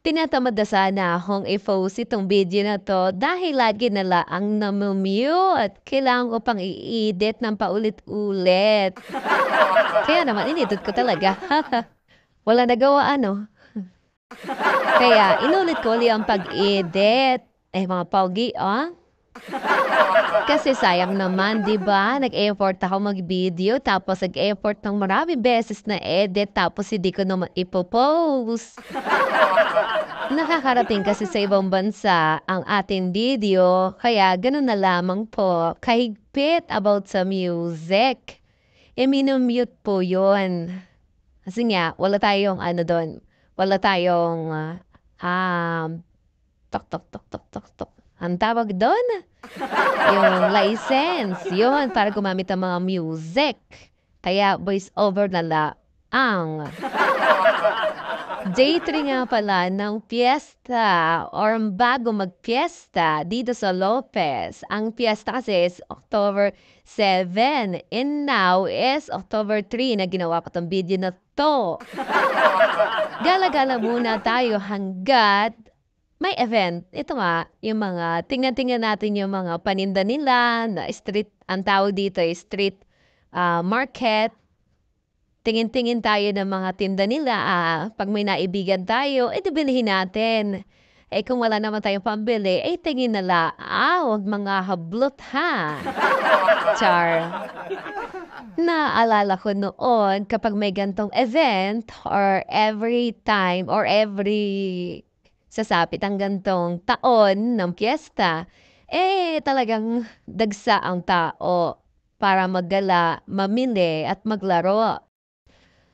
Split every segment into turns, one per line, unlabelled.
Tinatamad na sana akong i-post itong video na to dahil lagi na ang namumute. Kailangan ko pang i-edit ng paulit-ulit. Kaya naman, inedit ko talaga. Wala nagawa ano. Kaya inulit ko ulit ang pag-edit. Eh mga pogi, oh. Kasi sayang naman, di ba? Nag-effort ako mag-video, tapos nag-effort ng marami beses na edit, tapos hindi ko naman ipopost. Nakakarating kasi sa ibang bansa ang ating video, kaya ganun na lamang po. Kahigpit about sa music. E minumute po yon. Kasi nga, wala tayong ano doon. Wala tayong, uh, um, tok, tok, tok, tok, tok, tok. Ang tawag doon? yung license. Yun, para gumamit ng mga music. Kaya voice over na la ang. Day 3 nga pala ng fiesta or bago magpiyesta dito sa Lopez. Ang fiesta kasi is October 7 and now is October 3 na ginawa ko tong video na to. Gala-gala muna tayo hanggat may event. Ito nga, yung mga, tingnan-tingnan natin yung mga paninda nila, na street, ang tawag dito ay street uh, market. Tingin-tingin tayo ng mga tinda nila. Ah, pag may naibigan tayo, edi eh, bilihin natin. Eh kung wala naman tayong pambili, eh tingin nala, ah, wag mga hablot ha. Char. Naalala ko noon kapag may gantong event or every time or every sasapit ang gantong taon ng piyesta, eh talagang dagsa ang tao para maggala, mamili at maglaro.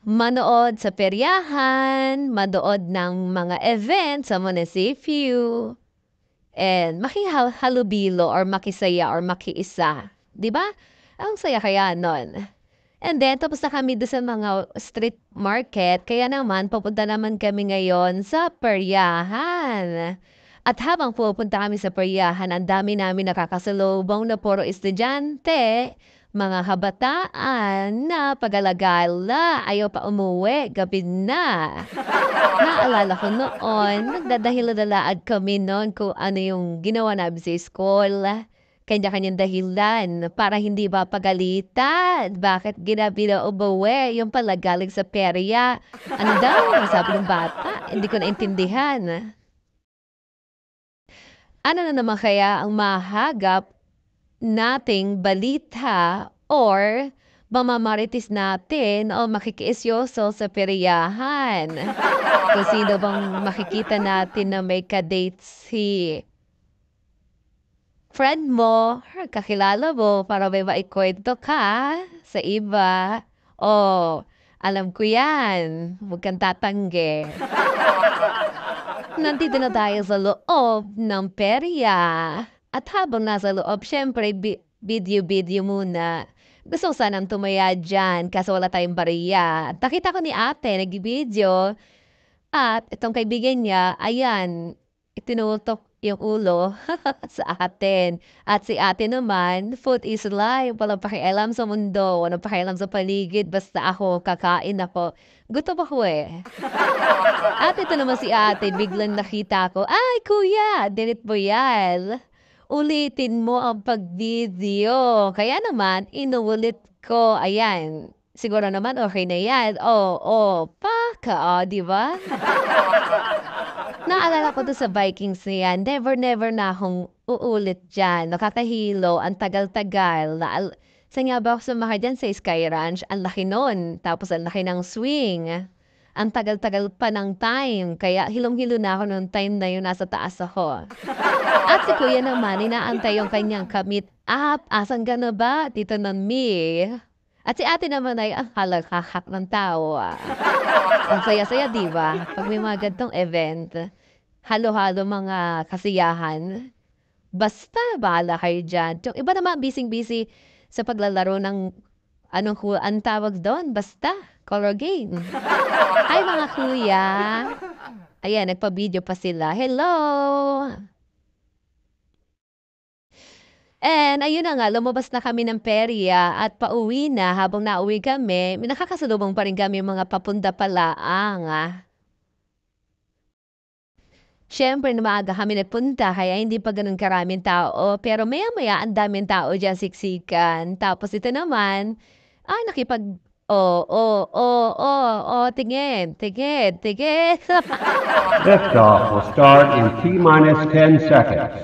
Manood sa peryahan, manood ng mga event sa munisipyo, and makihalubilo or makisaya or makiisa. ba? Diba? Ang saya kaya nun. And then, tapos na kami doon sa mga street market. Kaya naman, papunta naman kami ngayon sa Peryahan. At habang pupunta kami sa Peryahan, ang dami namin nakakasalubong na puro estudyante, mga kabataan na pagalagala, ayaw pa umuwi, gabi na. Naalala ko noon, nagdadahil-dalaad kami noon kung ano yung ginawa namin sa school kanya-kanyang dahilan para hindi ba pagalitan. Bakit ginabi na ubawi yung palagaling sa perya? Ano daw? Sabi ng bata. Hindi ko naintindihan. Ano na naman kaya ang mahagap nating balita or mamamaritis natin o makikiisyoso sa periyahan. Kung sino bang makikita natin na may kadate si friend mo, or kakilala mo para may maikwento ka sa iba. Oh, alam ko yan. Huwag kang tatanggi. Nandito na tayo sa loob ng perya. At habang nasa loob, syempre, bi- video-video muna. Gusto ko sanang tumaya dyan kasi wala tayong bariya. At nakita ko ni ate, nag-video. At itong kaibigan niya, ayan, itinutok yung ulo sa atin. At si ate naman, food is life. Walang pakialam sa mundo, walang pakialam sa paligid. Basta ako, kakain ako. Gutom ako eh. At ito naman si ate, biglang nakita ko, ay kuya, delete mo Ulitin mo ang pag-video. Kaya naman, inuulit ko. Ayan, siguro naman okay na yan. Oo, oh, oh, paka, oh, di ba? Naalala ko to sa Vikings niya, never never na akong uulit dyan. Nakakahilo, ang tagal-tagal. Na, sa nga ba ako sumaha dyan sa Sky Ranch? Ang laki nun. Tapos ang laki ng swing. Ang tagal-tagal pa ng time. Kaya hilong-hilo na ako noong time na yun nasa taas ako. At si kuya naman, inaantay yung kanyang commit Ah, asan ka na ba? Tito ng me. At si ate naman ay ang halaghahak ng tao. Ang saya-saya, di ba? Pag may mga gantong event halo-halo mga kasiyahan. Basta bahala kayo dyan. Yung iba naman busy-busy sa paglalaro ng ano, anong ang tawag doon? Basta, color game. Hi mga kuya. Ayan, nagpa-video pa sila. Hello! And ayun na nga, lumabas na kami ng perya at pauwi na habang nauwi kami, nakakasalubong pa rin kami mga papunda palaang. Ah. Siyempre, na maaga kami nagpunta, kaya hindi pa ganun karaming tao. Pero maya-maya, ang daming tao dyan siksikan. Tapos ito naman, ah, nakipag... Oo, oo, oo, oo, tingin, tingin, tingin. Liftoff will start in T-minus 10 seconds.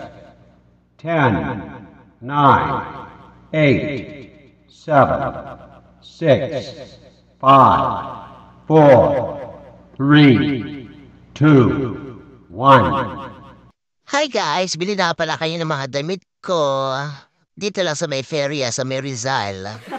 10, 9, 8, 7, 6, 5, 4, 3, 2, 1 Hi guys, bili na pala kayo ng mga damit ko. Dito lang sa may feria sa May Rizal.